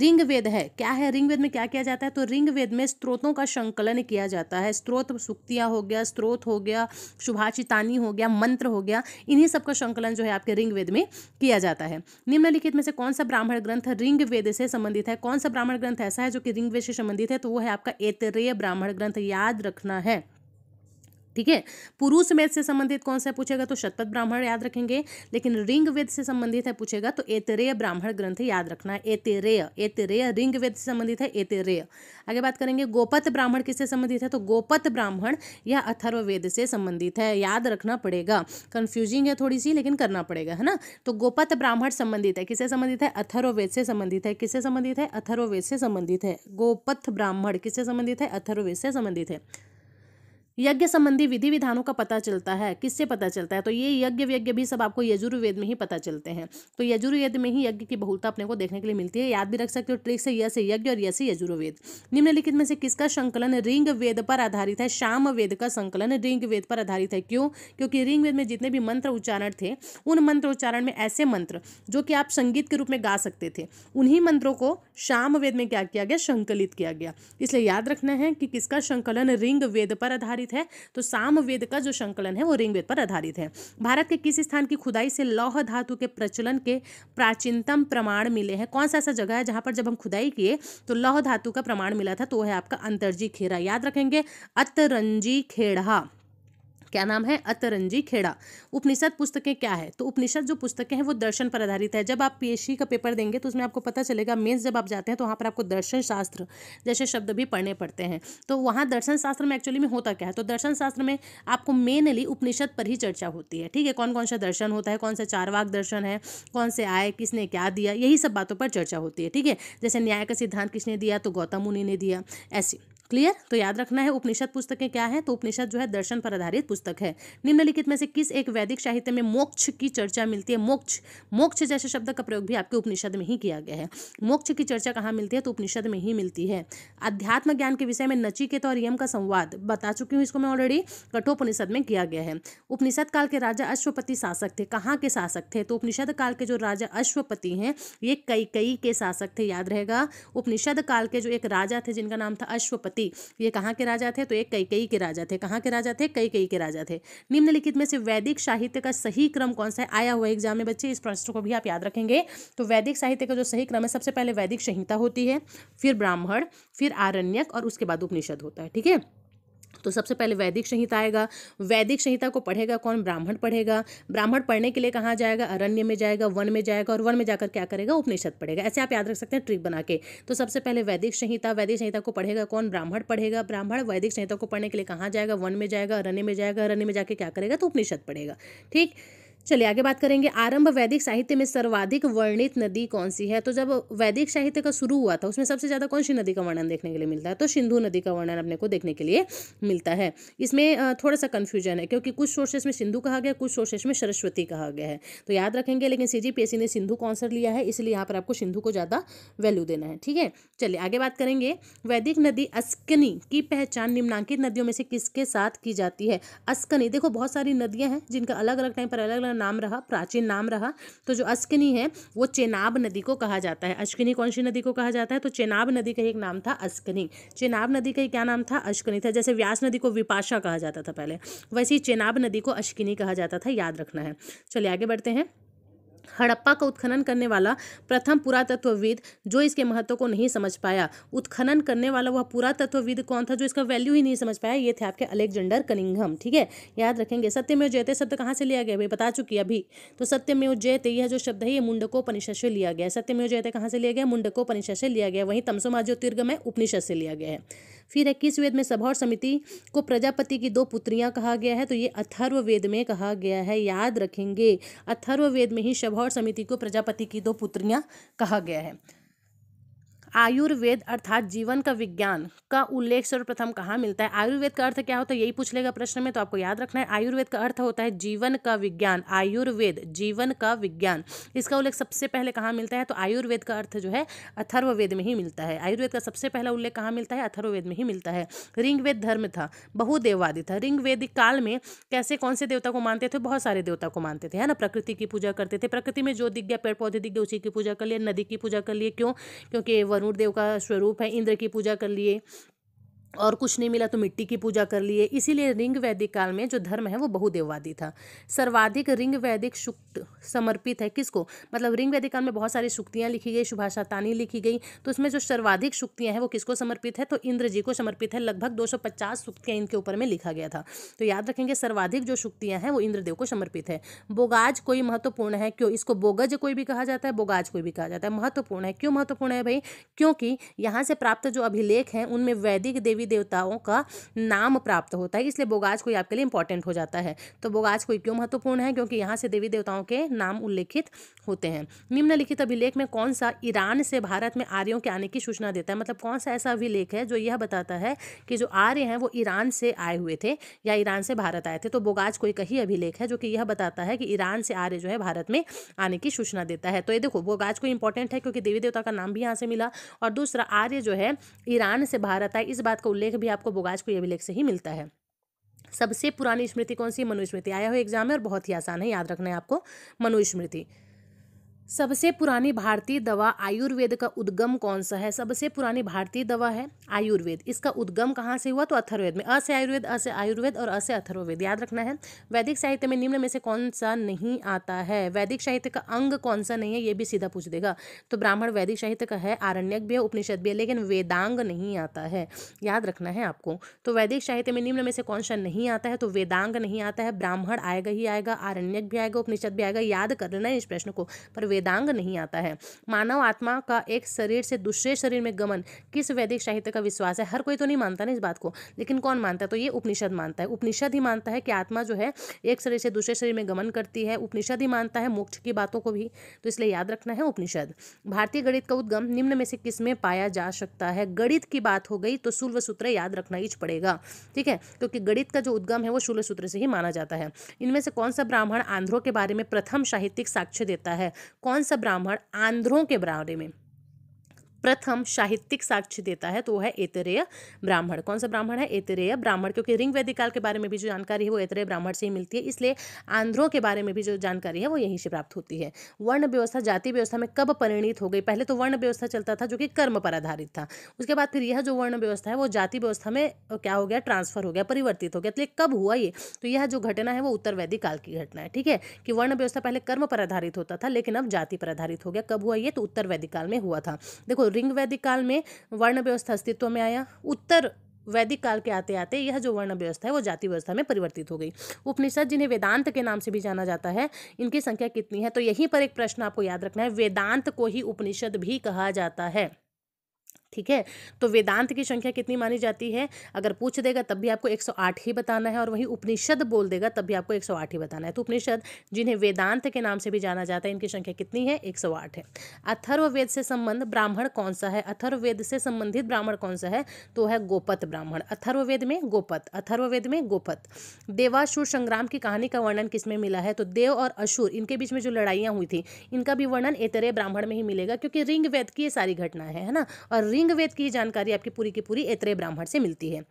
रिंग वेद है क्या है रिंग वेद में क्या किया जाता है तो रिंग वेद में स्त्रोतों का संकलन किया जाता है स्त्रोत सुक्तियाँ हो गया स्त्रोत हो गया शुभाचितानी हो गया मंत्र हो गया इन्हीं सब का संकलन जो है आपके रिंग वेद में किया जाता है निम्नलिखित में से कौन सा ब्राह्मण ग्रंथ रिंग वेद से संबंधित है कौन सा ब्राह्मण ग्रंथ ऐसा है जो कि रिंग वेद से संबंधित है तो वो है आपका एतरेय ब्राह्मण ग्रंथ याद रखना है ठीक है पुरुष वेद से संबंधित कौन सा पूछेगा तो शतपथ ब्राह्मण याद रखेंगे लेकिन रिंग वेद से संबंधित है पूछेगा तो एतरेय ब्राह्मण ग्रंथ याद रखना है एतरेय एतरेय रिंग वेद से संबंधित है एतरेय आगे बात करेंगे गोपत ब्राह्मण किससे संबंधित है तो गोपत ब्राह्मण या अथर्व वेद से संबंधित है याद रखना पड़ेगा कन्फ्यूजिंग है थोड़ी सी लेकिन करना पड़ेगा है ना तो गोपत ब्राह्मण संबंधित है किससे संबंधित है अथर्व से संबंधित है किससे संबंधित है अथर्व वेद से संबंधित है गोपथ ब्राह्मण किससे संबंधित है अथर्व वेद से संबंधित है यज्ञ संबंधी विधि विधानों का पता चलता है किससे पता चलता है तो ये यज्ञ व्यज्ञ भी सब आपको यजुर्वेद में ही पता चलते हैं तो यजुर्वेद में ही यज्ञ की बहुलता अपने को देखने के लिए मिलती है याद भी रख सकते हो ट्रिक से यह से यज्ञ और यह से यजुर्वेद निम्नलिखित में से किसका संकलन रिंग वेद पर आधारित है शाम वेद का संकलन रिंग वेद पर आधारित है क्यों क्योंकि रिंग वेद में जितने भी मंत्र उच्चारण थे उन मंत्र उच्चारण में ऐसे मंत्र जो कि आप संगीत के रूप में गा सकते थे उन्हीं मंत्रों को श्याम वेद में क्या किया गया संकलित किया गया इसलिए याद रखना है कि किसका संकलन रिंग वेद पर आधारित आधारित है तो सामवेद का जो संकलन है वो ऋग्वेद पर आधारित है भारत के किस स्थान की खुदाई से लौह धातु के प्रचलन के प्राचीनतम प्रमाण मिले हैं कौन सा ऐसा जगह है जहां पर जब हम खुदाई किए तो लौह धातु का प्रमाण मिला था तो वह है आपका अंतरजी खेड़ा याद रखेंगे अतरंजी खेड़ा क्या नाम है अतरंजी खेड़ा उपनिषद पुस्तकें क्या है तो उपनिषद जो पुस्तकें हैं वो दर्शन पर आधारित है जब आप पीएचडी का पेपर देंगे तो उसमें आपको पता चलेगा मेन्स जब आप जाते हैं तो वहाँ पर आपको दर्शन शास्त्र जैसे शब्द भी पढ़ने पड़ते हैं तो वहाँ दर्शन शास्त्र में एक्चुअली में होता क्या है तो दर्शन शास्त्र में आपको मेनली उपनिषद पर ही चर्चा होती है ठीक है कौन कौन सा दर्शन होता है कौन सा चारवाक दर्शन है कौन से आए किसने क्या दिया यही सब बातों पर चर्चा होती है ठीक है जैसे न्याय का सिद्धांत किसने दिया तो गौतम मुनि ने दिया ऐसी क्लियर तो याद रखना है उपनिषद पुस्तकें क्या है तो उपनिषद जो है दर्शन पर आधारित पुस्तक है निम्नलिखित में से किस एक वैदिक साहित्य में मोक्ष की चर्चा मिलती है मोक्ष मोक्ष जैसे शब्द का प्रयोग भी आपके उपनिषद में ही किया गया है मोक्ष की चर्चा कहाँ मिलती है तो उपनिषद में ही मिलती है अध्यात्म ज्ञान के विषय में नचिकेत और यम का संवाद बता चुकी हूँ इसको मैं ऑलरेडी कठोपनिषद में किया गया है उपनिषद काल के राजा अश्वपति शासक थे कहाँ के शासक थे तो उपनिषद काल के जो राजा अश्वपति हैं ये कई कई के शासक थे याद रहेगा उपनिषद काल के जो एक राजा थे जिनका नाम था अश्वपति अमरावती ये कहाँ के राजा थे तो ये कई कई के राजा थे कहाँ के राजा थे कई कई के राजा थे निम्नलिखित में से वैदिक साहित्य का सही क्रम कौन सा है आया हुआ एग्जाम में बच्चे इस प्रश्न को भी आप याद रखेंगे तो वैदिक साहित्य का जो सही क्रम है सबसे पहले वैदिक संहिता होती है फिर ब्राह्मण फिर आरण्यक और उसके बाद उपनिषद होता है ठीक है तो सबसे पहले वैदिक संहिता आएगा वैदिक संहिता को पढ़ेगा कौन ब्राह्मण पढ़ेगा ब्राह्मण पढ़ने के लिए कहाँ जाएगा अरण्य में जाएगा वन में जाएगा और वन में जाकर क्या करेगा उपनिषद पढ़ेगा ऐसे आप याद रख सकते हैं ट्रिक बना के तो सबसे पहले वैदिक संहिता वैदिक संहिता को पढ़ेगा कौन ब्राह्मण पढ़ेगा ब्राह्मण वैदिक संहिता को पढ़ने के लिए कहाँ जाएगा वन में जाएगा अरण्य में जाएगा अरण्य में जाकर क्या करेगा तो उपनिषद पढ़ेगा ठीक चलिए आगे बात करेंगे आरंभ वैदिक साहित्य में सर्वाधिक वर्णित नदी कौन सी है तो जब वैदिक साहित्य का शुरू हुआ था उसमें सबसे ज़्यादा कौन सी नदी का वर्णन देखने के लिए मिलता है तो सिंधु नदी का वर्णन अपने को देखने के लिए मिलता है इसमें थोड़ा सा कन्फ्यूजन है क्योंकि कुछ सोर्सेस में सिंधु कहा गया कुछ सोर्सेस में सरस्वती कहा गया है तो याद रखेंगे लेकिन सी ने सिंधु सा लिया है इसलिए यहाँ पर आपको सिंधु को ज़्यादा वैल्यू देना है ठीक है चलिए आगे बात करेंगे वैदिक नदी अस्कनी की पहचान निम्नांकित नदियों में से किसके साथ की जाती है अस्कनी देखो बहुत सारी नदियाँ हैं जिनका अलग अलग टाइम पर अलग अलग नाम रहा प्राचीन नाम रहा तो जो अस्किनी है वो चेनाब नदी को कहा जाता है अश्किनी कौन सी नदी को कहा जाता है तो चेनाब नदी का एक नाम था अस्कनी चेनाब नदी का क्या नाम था अश्कनी था जैसे व्यास नदी को विपाशा कहा जाता था पहले वैसे ही चेनाब नदी को अश्किनी कहा जाता था याद रखना है चलिए आगे बढ़ते हैं हड़प्पा का उत्खनन करने वाला प्रथम पुरातत्वविद जो इसके महत्व को नहीं समझ पाया उत्खनन करने वाला वह पुरातत्वविद कौन था जो इसका वैल्यू ही नहीं समझ पाया ये थे आपके अलेक्जेंडर कनिंगम ठीक है याद रखेंगे सत्यमेव जयते शब्द कहाँ से लिया गया भाई बता चुकी अभी तो सत्यमेव जयते यह जो शब्द है ये मुंडकोपनिषद से लिया गया है सत्यमेव जयते कहाँ से लिया गया मुंडकोपनिषद से लिया गया वहीं तमसोमा ज्योतिर्गम में उपनिषद से लिया गया है फिर इक्कीस वेद में सभौर समिति को प्रजापति की दो पुत्रियां कहा गया है तो ये अथर्व वेद में कहा गया है याद रखेंगे अथर्व वेद में ही सभौर समिति को प्रजापति की दो पुत्रियां कहा गया है आयुर्वेद अर्थात जीवन का विज्ञान का उल्लेख सर्वप्रथम कहाँ मिलता है आयुर्वेद का अर्थ क्या होता है यही पूछ लेगा प्रश्न में तो आपको याद रखना है आयुर्वेद का अर्थ होता है जीवन का विज्ञान आयुर्वेद जीवन का विज्ञान इसका उल्लेख सबसे पहले कहाँ मिलता है तो आयुर्वेद का अर्थ जो है अथर्ववेद में ही मिलता है आयुर्वेद का सबसे पहला उल्लेख कहाँ मिलता है अथर्ववेद में ही मिलता है रिंगवेद धर्म था बहुदेववादी था रिंगवेदिक काल में कैसे कौन से देवता को मानते थे बहुत सारे देवता को मानते थे है ना प्रकृति की पूजा करते थे प्रकृति में जो दिख गया पेड़ पौधे दिख गए उसी की पूजा कर लिए नदी की पूजा कर लिए क्यों क्योंकि वरुण धनुर्देव का स्वरूप है इंद्र की पूजा कर लिए और कुछ नहीं मिला तो मिट्टी की पूजा कर लिए इसीलिए रिंग वैदिक काल में जो धर्म है वो बहुदेववादी था सर्वाधिक रिंग वैदिक शुक्त समर्पित है किसको मतलब रिंग वैदिक काल में बहुत सारी शुक्तियाँ लिखी गई तानी लिखी गई तो उसमें जो सर्वाधिक शुक्तियाँ हैं वो किसको समर्पित है तो इंद्र जी को समर्पित है लगभग दो सौ पचास इनके ऊपर में लिखा गया था तो याद रखेंगे सर्वाधिक जो शुक्तियाँ हैं वो इंद्रदेव को समर्पित है बोगाज कोई महत्वपूर्ण है क्यों इसको बोगज कोई भी कहा जाता है बोगाज कोई भी कहा जाता है महत्वपूर्ण है क्यों महत्वपूर्ण है भाई क्योंकि यहाँ से प्राप्त जो अभिलेख हैं उनमें वैदिक देवी देवी देवताओं का नाम प्राप्त होता है इसलिए बोगाज कोई आपके लिए इंपॉर्टेंट हो जाता है तो बोगाज कोई क्यों महत्वपूर्ण है क्योंकि यहाँ से देवी देवताओं के नाम उल्लेखित होते हैं निम्नलिखित अभिलेख में कौन सा ईरान से भारत में आर्यों के आने की सूचना देता है मतलब कौन सा ऐसा अभिलेख है जो यह बताता है कि जो आर्य हैं वो ईरान से आए हुए थे या ईरान से भारत आए थे तो बोगाज कोई कही अभिलेख है जो कि यह बताता है कि ईरान से आर्य जो है भारत में आने की सूचना देता है तो ये देखो बोगाज कोई इंपॉर्टेंट है क्योंकि देवी देवता का नाम भी यहाँ से मिला और दूसरा आर्य जो है ईरान से भारत आए इस बात को उल्लेख भी आपको बोगाज को अभिलेख से ही मिलता है सबसे पुरानी स्मृति कौन सी मनुस्मृति आया हुआ एग्जाम में और बहुत ही आसान है याद रखना है आपको मनुस्मृति सबसे पुरानी भारतीय दवा आयुर्वेद का उद्गम कौन सा है सबसे पुरानी भारतीय दवा है आयुर्वेद इसका उद्गम कहाँ से हुआ तो अथर्वेद में अस आयुर्वेद अस आयुर्वेद और अस अथर्ववेद याद रखना है वैदिक साहित्य में निम्न में से कौन सा नहीं आता है वैदिक साहित्य का अंग कौन सा नहीं है ये भी सीधा पूछ देगा तो ब्राह्मण वैदिक साहित्य का है आरण्यक भी है उपनिषद भी है लेकिन वेदांग नहीं आता है याद रखना है आपको तो वैदिक साहित्य में निम्न में से कौन सा नहीं आता है तो वेदांग नहीं आता है ब्राह्मण आएगा ही आएगा आरण्यक भी आएगा उपनिषद भी आएगा याद कर लेना इस प्रश्न को पर वेदांग नहीं आता है मानव आत्मा का एक शरीर से दूसरे शरीर में गमन किस वैदिक साहित्य का विश्वास है हर कोई तो नहीं मानता ना इस बात को लेकिन कौन मानता है तो ये उपनिषद मानता है उपनिषद ही मानता है कि आत्मा जो है एक शरीर से दूसरे शरीर में गमन करती है उपनिषद ही मानता है मोक्ष की बातों को भी तो इसलिए याद रखना है उपनिषद भारतीय गणित का उद्गम निम्न में से किस में पाया जा सकता है गणित की बात हो गई तो शुल्व सूत्र याद रखना ही पड़ेगा ठीक है क्योंकि गणित का जो उद्गम है वो शुल्व सूत्र से ही माना जाता है इनमें से कौन सा ब्राह्मण आंध्रों के बारे में प्रथम साहित्यिक साक्ष्य देता है कौन सा ब्राह्मण आंध्रों के बारे में प्रथम साहित्यिक साक्ष्य देता है तो वो है एतरेय ब्राह्मण कौन सा ब्राह्मण है एतरेय ब्राह्मण क्योंकि रिंग वैदिकाल के बारे में भी जो जानकारी है वो एतरेय ब्राह्मण से ही मिलती है इसलिए आंध्रों के बारे में भी जो जानकारी है वो यहीं से प्राप्त होती है वर्ण व्यवस्था जाति व्यवस्था में कब परिणित हो गई पहले तो वर्ण व्यवस्था चलता था जो कि कर्म पर आधारित था उसके बाद फिर यह जो वर्ण व्यवस्था है वो जाति व्यवस्था में क्या हो गया ट्रांसफर हो गया परिवर्तित हो गया इसलिए कब हुआ ये तो यह जो घटना है वो उत्तर वैदिक काल की घटना है ठीक है कि वर्ण व्यवस्था पहले कर्म पर आधारित होता था लेकिन अब जाति पर आधारित हो गया कब हुआ ये तो उत्तर वैदिक काल में हुआ था देखो रिंग वैदिक काल में वर्ण व्यवस्था अस्तित्व में आया उत्तर वैदिक काल के आते आते यह जो वर्ण व्यवस्था है वो जाति व्यवस्था में परिवर्तित हो गई उपनिषद जिन्हें वेदांत के नाम से भी जाना जाता है इनकी संख्या कितनी है तो यहीं पर एक प्रश्न आपको याद रखना है वेदांत को ही उपनिषद भी कहा जाता है ठीक है तो वेदांत की संख्या कितनी मानी जाती है अगर पूछ देगा तब भी आपको 108 ही बताना है और वहीं उपनिषद बोल देगा तब भी आपको 108 ही बताना है तो उपनिषद जिन्हें वेदांत के नाम से भी जाना जाता है इनकी संख्या कितनी है 108 है अथर्ववेद से संबंध ब्राह्मण कौन सा है अथर्ववेद से संबंधित ब्राह्मण कौन सा है तो है गोपत ब्राह्मण अथर्ववेद में गोपत अथर्ववेद में गोपत देवाशुर संग्राम की कहानी का वर्णन किसमें मिला है तो देव और असुर इनके बीच में जो लड़ाइयाँ हुई थी इनका भी वर्णन एतरे ब्राह्मण में ही मिलेगा क्योंकि रिंग वेद की ये सारी घटना है ना और रिंग रिंग वेद की जानकारी आपकी पूरी की पूरी इतरे ब्राह्मण से मिलती है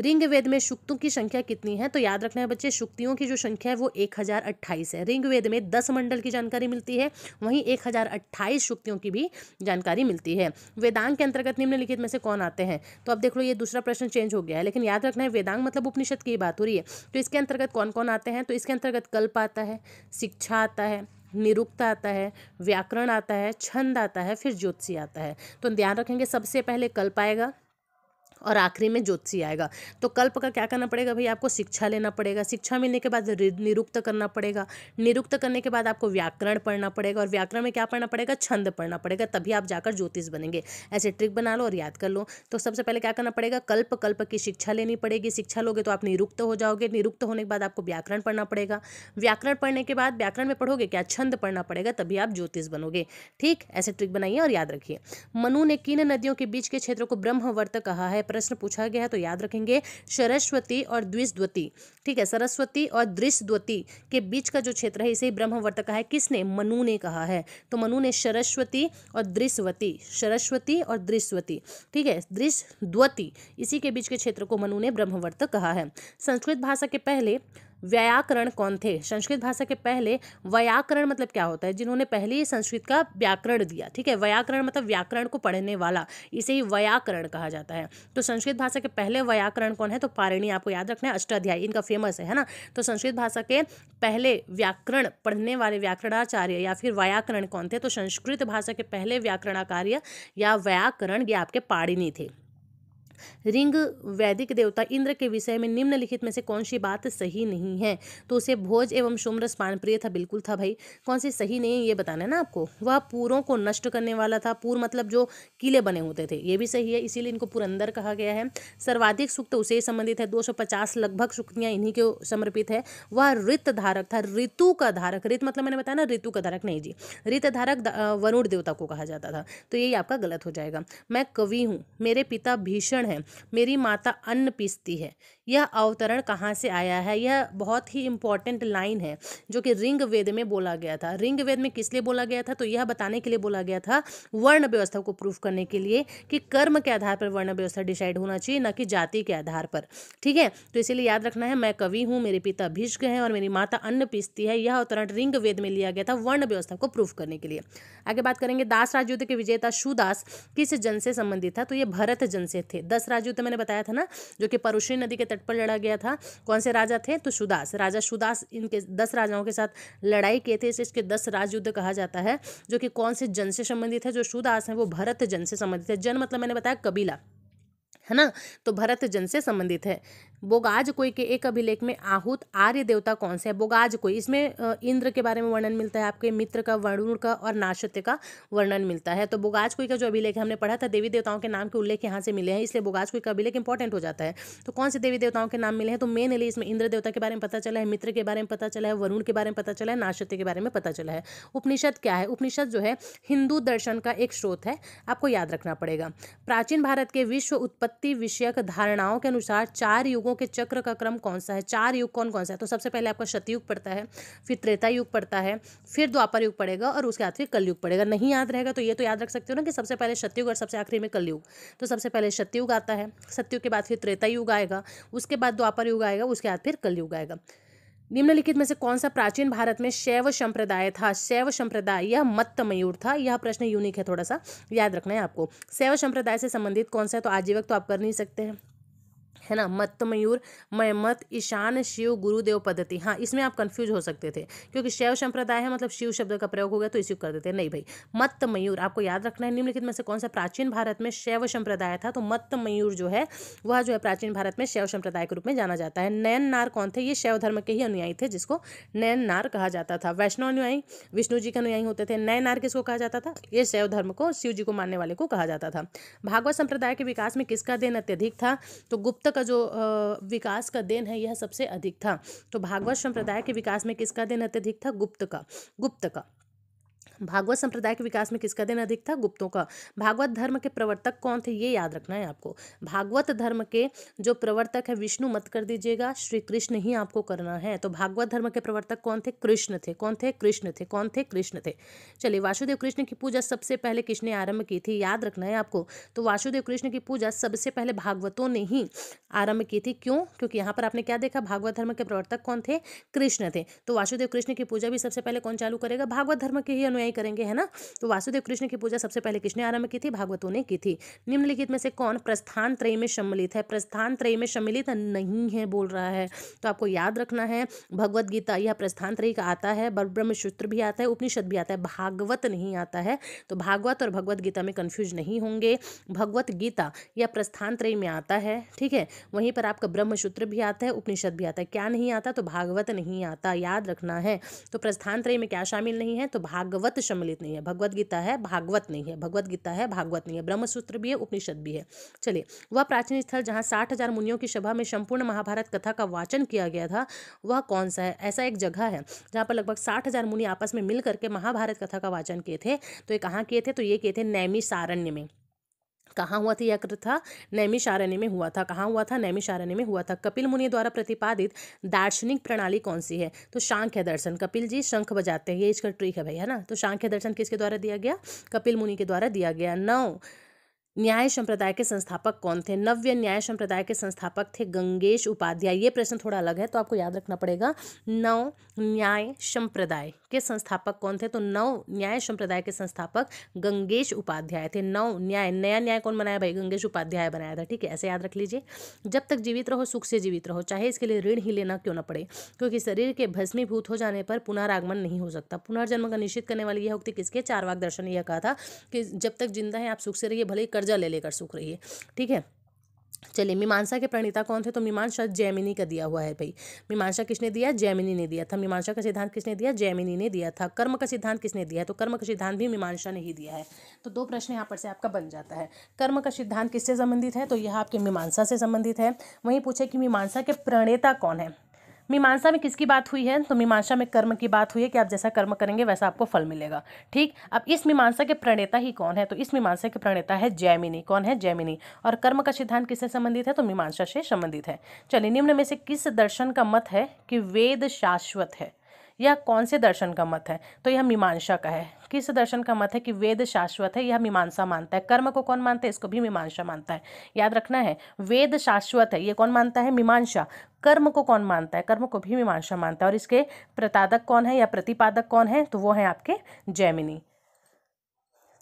रिंग वेद में शुक्तों की संख्या कितनी है तो याद रखना है बच्चे शुक्तियों की जो संख्या है वो एक हजार अट्ठाईस है रिंग वेद में दस मंडल की जानकारी मिलती है वहीं एक हजार अट्ठाईस शुक्तियों की भी जानकारी मिलती है वेदांग के अंतर्गत निम्नलिखित में से कौन आते हैं तो अब देख लो ये दूसरा प्रश्न चेंज हो गया है लेकिन याद रखना है वेदांग मतलब उपनिषद की बात हो रही है तो इसके अंतर्गत कौन कौन आते हैं तो इसके अंतर्गत कल्प आता है शिक्षा आता है निरुक्त आता है व्याकरण आता है छंद आता है फिर ज्योतिषी आता है तो ध्यान रखेंगे सबसे पहले कल्प आएगा और आखिरी में ज्योतिषी आएगा तो कल्प का क्या करना पड़ेगा भाई आपको शिक्षा लेना पड़ेगा शिक्षा मिलने के बाद निरुक्त करना पड़ेगा निरुक्त करने के बाद आपको व्याकरण पढ़ना पड़ेगा और व्याकरण में क्या पढ़ना पड़ेगा छंद पढ़ना पड़ेगा तभी आप जाकर ज्योतिष बनेंगे ऐसे ट्रिक बना लो और याद कर लो तो सबसे पहले क्या करना पड़ेगा कल्प कल्प की शिक्षा लेनी पड़ेगी शिक्षा लोगे तो आप निरुक्त हो जाओगे निरुक्त होने के बाद आपको व्याकरण पढ़ना पड़ेगा व्याकरण पढ़ने के बाद व्याकरण में पढ़ोगे क्या छंद पढ़ना पड़ेगा तभी आप ज्योतिष बनोगे ठीक ऐसे ट्रिक बनाइए और याद रखिए मनु ने किन नदियों के बीच के क्षेत्र को ब्रह्मवर्त कहा है प्रश्न पूछा गया है तो याद रखेंगे सरस्वती और द्विस्वती ठीक है सरस्वती और दृश्यद्वती के बीच का जो क्षेत्र है इसे ब्रह्मवर्त कहा है किसने मनु ने कहा है तो मनु ने सरस्वती और दृश्यवती सरस्वती और दृश्यवती ठीक है दृश्यद्वती इसी के बीच के क्षेत्र को मनु ने ब्रह्मवर्त कहा है संस्कृत भाषा के पहले व्याकरण कौन थे संस्कृत भाषा के पहले व्याकरण मतलब क्या होता है जिन्होंने पहले ही संस्कृत का व्याकरण दिया ठीक है व्याकरण मतलब व्याकरण को पढ़ने वाला इसे ही व्याकरण कहा जाता है तो संस्कृत भाषा के पहले व्याकरण कौन है तो पारिणी आपको याद रखना है अष्टाध्यायी इनका फेमस है है ना तो संस्कृत भाषा के पहले व्याकरण पढ़ने वाले व्याकरणाचार्य या फिर व्याकरण कौन थे तो संस्कृत भाषा के पहले व्याकरणाकार्य या व्याकरण ये आपके पारिणी थे रिंग वैदिक देवता इंद्र के विषय में निम्नलिखित में से कौन सी बात सही नहीं है तो उसे भोज एवं सोमरस पानप्रिय था बिल्कुल था भाई कौन सी सही नहीं है ये बताना है ना आपको वह पूरों को नष्ट करने वाला था पूर मतलब जो किले बने होते थे ये भी सही है इसीलिए इनको पुरंदर कहा गया है सर्वाधिक सुक्त उसे संबंधित है दो लगभग सुक्तियाँ इन्हीं को समर्पित है वह ऋत धारक था ऋतु का धारक ऋत मतलब मैंने बताया ना ऋतु का धारक नहीं जी ऋत धारक वरुण देवता को कहा जाता था तो यही आपका गलत हो जाएगा मैं कवि हूँ मेरे पिता भीषण है मेरी माता अन्न पीसती है यह अवतरण कहाँ से आया है यह बहुत ही इंपॉर्टेंट लाइन है जो कि रिंग वेद में बोला गया था रिंग वेद में किस लिए बोला गया था तो यह बताने के लिए बोला गया था वर्ण व्यवस्था को प्रूफ करने के लिए कि कर्म के आधार पर वर्ण व्यवस्था डिसाइड होना चाहिए न कि जाति के आधार पर ठीक है तो इसीलिए याद रखना है मैं कवि हूँ मेरे पिता भिष्क हैं और मेरी माता अन्न पीसती है यह अवतरण रिंग वेद में लिया गया था वर्ण व्यवस्था को प्रूफ करने के लिए आगे बात करेंगे दास राजयुद्ध के विजेता शुदास किस जन से संबंधित था तो ये भरत जन से थे दस राजयुद्ध मैंने बताया था ना जो कि परुशी नदी के तट तट पर लड़ा गया था कौन से राजा थे तो सुदास राजा सुदास इनके दस राजाओं के साथ लड़ाई किए थे इसे इसके दस राजयुद्ध कहा जाता है जो कि कौन से जन से संबंधित है जो सुदास हैं वो भरत जन से संबंधित है जन मतलब मैंने बताया कबीला है ना तो भरत जन से संबंधित है बोगाज कोई के एक अभिलेख में आहूत आर्य देवता कौन से है बोगाज कोई इसमें इंद्र के बारे में वर्णन मिलता है आपके मित्र का वरुण का और नाशत्य का वर्णन मिलता है तो बोगाज कोई का जो अभिलेख हमने पढ़ा था देवी देवताओं के नाम के उल्लेख यहाँ से मिले हैं इसलिए बोगाज कोई का अभिलेख इंपॉर्टेंट हो जाता है तो कौन से देवी देवताओं के नाम मिले हैं तो मेनली इसमें इंद्र देवता के बारे में पता चला है मित्र के बारे में पता चला है वरुण के बारे में पता चला है नाशत्य के बारे में पता चला है उपनिषद क्या है उपनिषद जो है हिंदू दर्शन का एक स्रोत है आपको याद रखना पड़ेगा प्राचीन भारत के विश्व उत्पत्ति विषयक धारणाओं के अनुसार चार युगों युगों के चक्र का क्रम कौन सा है चार युग कौन कौन सा है तो सबसे पहले आपका शतयुग पड़ता है फिर त्रेता युग पड़ता है फिर द्वापर युग पड़ेगा और उसके बाद फिर कलयुग पड़ेगा नहीं याद रहेगा तो ये तो याद रख सकते हो ना कि सबसे पहले शतयुग और सबसे आखिरी में कलयुग तो सबसे पहले शतयुग आता है सत्युग के बाद फिर त्रेता युग आएगा उसके बाद द्वापर युग आएगा उसके बाद फिर कलयुग आएगा निम्नलिखित में से कौन सा प्राचीन भारत में शैव संप्रदाय था शैव संप्रदाय यह मत्त मयूर था यह प्रश्न यूनिक है थोड़ा सा याद रखना है आपको शैव संप्रदाय से संबंधित कौन सा है तो आजीवक तो आप कर नहीं सकते हैं है ना मत मयूर मय मत ईशान शिव गुरुदेव पद्धति हाँ इसमें आप कंफ्यूज हो सकते थे क्योंकि शैव संप्रदाय है मतलब शिव शब्द का प्रयोग हो गया तो इसी कर देते नहीं भाई मत मयूर आपको याद रखना है निम्नलिखित में से कौन सा प्राचीन भारत में शैव संप्रदाय था तो मत मयूर जो है वह जो है प्राचीन भारत में शैव संप्रदाय के रूप में जाना जाता है नयन नार कौन थे ये शैव धर्म के ही अनुयायी थे जिसको नयन नार कहा जाता था वैष्णव अनुयायी विष्णु जी के अनुयायी होते थे नयन नार किसको कहा जाता था ये शैव धर्म को शिव जी को मानने वाले को कहा जाता था भागवत संप्रदाय के विकास में किसका देन अत्यधिक था तो गुप्त का जो विकास का देन है यह सबसे अधिक था तो भागवत संप्रदाय के विकास में किसका देन अत्यधिक था गुप्त का गुप्त का भागवत संप्रदाय के विकास में किसका देन अधिक था गुप्तों का भागवत धर्म के प्रवर्तक कौन थे ये याद रखना है आपको भागवत धर्म के जो प्रवर्तक है विष्णु मत कर दीजिएगा श्री कृष्ण ही आपको करना है तो भागवत धर्म के प्रवर्तक कौन थे कृष्ण थे कौन थे कृष्ण थे कौन थे कृष्ण थे चलिए वासुदेव कृष्ण की पूजा सबसे पहले किसने आरंभ की थी याद रखना है आपको तो वासुदेव कृष्ण की पूजा सबसे पहले भागवतों ने ही आरंभ की थी क्यों क्योंकि यहाँ पर आपने क्या देखा भागवत धर्म के प्रवर्तक कौन थे कृष्ण थे तो वासुदेव कृष्ण की पूजा भी सबसे पहले कौन चालू करेगा भागवत धर्म के ही अनुयायी नहीं करेंगे है ना तो वासुदेव कृष्ण की पूजा सबसे पहले किसने आरंभ की थी भागवतों ने की थी निम्नलिखित में से कौन प्रस्थान त्रय में सम्मिलित है प्रस्थान त्रय में सम्मिलित नहीं है बोल रहा है तो आपको याद रखना है भगवत गीता यह प्रस्थान त्रय का आता है ब्रह्म सूत्र भी आता है उपनिषद भी आता है भागवत नहीं आता है तो भागवत और भगवत गीता में कन्फ्यूज नहीं होंगे भगवत गीता यह प्रस्थान त्रय में आता है ठीक है वहीं पर आपका ब्रह्म सूत्र भी आता है उपनिषद भी आता है क्या नहीं आता तो भागवत नहीं आता याद रखना है तो प्रस्थान त्रय में क्या शामिल नहीं है तो भागवत शास्त्र सम्मिलित नहीं है भगवत गीता है भागवत नहीं है भगवत गीता है भागवत नहीं है ब्रह्मसूत्र भी है उपनिषद भी है चलिए वह प्राचीन स्थल जहाँ साठ हजार मुनियों की सभा में संपूर्ण महाभारत कथा का वाचन किया गया था वह कौन सा है ऐसा एक जगह है जहाँ पर लगभग साठ हजार मुनि आपस में मिल करके महाभारत कथा का वाचन किए थे तो ये कहाँ किए थे तो ये किए थे नैमी सारण्य में कहाँ हुआ था यह था नैमिषारण्य में हुआ था कहाँ हुआ था नैमिशारण्य में हुआ था कपिल मुनि द्वारा प्रतिपादित दार्शनिक प्रणाली कौन सी है तो शांख्य दर्शन कपिल जी शंख बजाते हैं ये इसका ट्रिक है भैया ना तो शांख्य दर्शन किसके द्वारा दिया गया कपिल मुनि के द्वारा दिया गया नौ न्याय संप्रदाय के संस्थापक कौन थे नव्य न्याय संप्रदाय के संस्थापक थे गंगेश उपाध्याय ये प्रश्न थोड़ा अलग है तो आपको याद रखना पड़ेगा नव न्याय संप्रदाय के संस्थापक कौन थे तो नव न्याय संप्रदाय के संस्थापक गंगेश उपाध्याय थे नव न्याय नया न्याय कौन बनाया भाई गंगेश उपाध्याय बनाया था ठीक है ऐसे याद रख लीजिए जब तक जीवित रहो सुख से जीवित रहो चाहे इसके लिए ऋण ही लेना क्यों ना पड़े क्योंकि शरीर के भस्मीभूत हो जाने पर पुनरागमन नहीं हो सकता पुनर्जन्म का निश्चित करने वाली यह उक्ति किसके चारवाक दर्शन यह कहा था कि जब तक जिंदा है आप सुख से रहिए भले ही कर्जा ले लेकर सूख रही है ठीक है चलिए मीमांसा के प्रणीता कौन थे तो मीमांसा जैमिनी का दिया हुआ है भाई मीमांसा किसने दिया जैमिनी ने दिया था मीमांसा का सिद्धांत किसने दिया जैमिनी ने दिया था कर्म का सिद्धांत किसने दिया तो कर्म का सिद्धांत भी मीमांसा ने ही दिया है तो दो प्रश्न यहाँ पर से आपका बन जाता है कर्म का सिद्धांत किससे संबंधित है तो यह आपके मीमांसा से संबंधित है वहीं पूछे कि मीमांसा के प्रणेता कौन है मीमांसा में किसकी बात हुई है तो मीमांसा में कर्म की बात हुई है कि आप जैसा कर्म करेंगे वैसा आपको फल मिलेगा ठीक अब इस मीमांसा के प्रणेता ही कौन है तो इस मीमांसा के प्रणेता है जैमिनी कौन है जैमिनी और कर्म का सिद्धांत किससे संबंधित है तो मीमांसा से संबंधित है चलिए निम्न में से किस दर्शन का मत है कि वेद शाश्वत है यह कौन से दर्शन का मत है तो यह मीमांसा का है किस दर्शन का मत है कि वेद शाश्वत है यह मीमांसा मानता है कर्म को कौन मानता है इसको भी मीमांसा मानता है याद रखना है वेद शाश्वत है ये कौन मानता है मीमांसा कर्म को कौन मानता है कर्म को भी मीमांसा मानता है और इसके प्रतादक कौन है या प्रतिपादक कौन है तो वो है आपके जैमिनी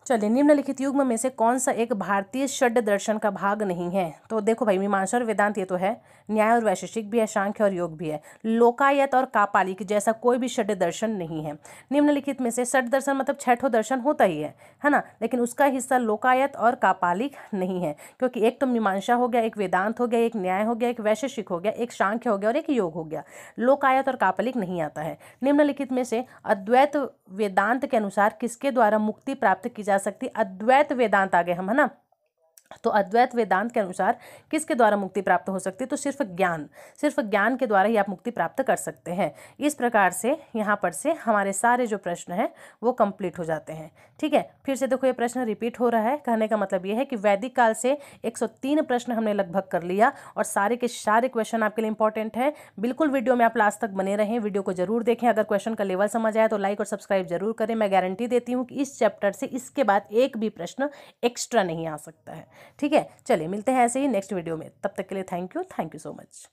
चलिए निम्नलिखित युग्म में से कौन सा एक भारतीय षड दर्शन का भाग नहीं है तो देखो भाई मीमांसा और वेदांत ये तो है न्याय और वैशेषिक भी है सांख्य और योग भी है लोकायत और कापालिक जैसा कोई भी षड दर्शन नहीं है निम्नलिखित में से षड दर्शन मतलब छठो दर्शन होता ही है है ना लेकिन उसका हिस्सा लोकायत और कापालिक नहीं है क्योंकि एक तो मीमांसा हो गया एक वेदांत हो गया एक न्याय हो गया एक वैशेषिक हो गया एक सांख्य हो गया और एक योग हो गया लोकायत और कापालिक नहीं आता है निम्नलिखित में से अद्वैत वेदांत के अनुसार किसके द्वारा मुक्ति प्राप्त की जा जा सकती अद्वैत वेदांत आ गए हम है ना तो अद्वैत वेदांत के अनुसार किसके द्वारा मुक्ति प्राप्त हो सकती है तो सिर्फ ज्ञान सिर्फ ज्ञान के द्वारा ही आप मुक्ति प्राप्त कर सकते हैं इस प्रकार से यहाँ पर से हमारे सारे जो प्रश्न हैं वो कंप्लीट हो जाते हैं ठीक है फिर से देखो ये प्रश्न रिपीट हो रहा है कहने का मतलब ये है कि वैदिक काल से एक प्रश्न हमने लगभग कर लिया और सारे के सारे क्वेश्चन आपके लिए इंपॉर्टेंट है बिल्कुल वीडियो में आप लास्ट तक बने रहें वीडियो को जरूर देखें अगर क्वेश्चन का लेवल समझ आए तो लाइक और सब्सक्राइब जरूर करें मैं गारंटी देती हूँ कि इस चैप्टर से इसके बाद एक भी प्रश्न एक्स्ट्रा नहीं आ सकता है ठीक है चलिए मिलते हैं ऐसे ही नेक्स्ट वीडियो में तब तक के लिए thank you thank you so much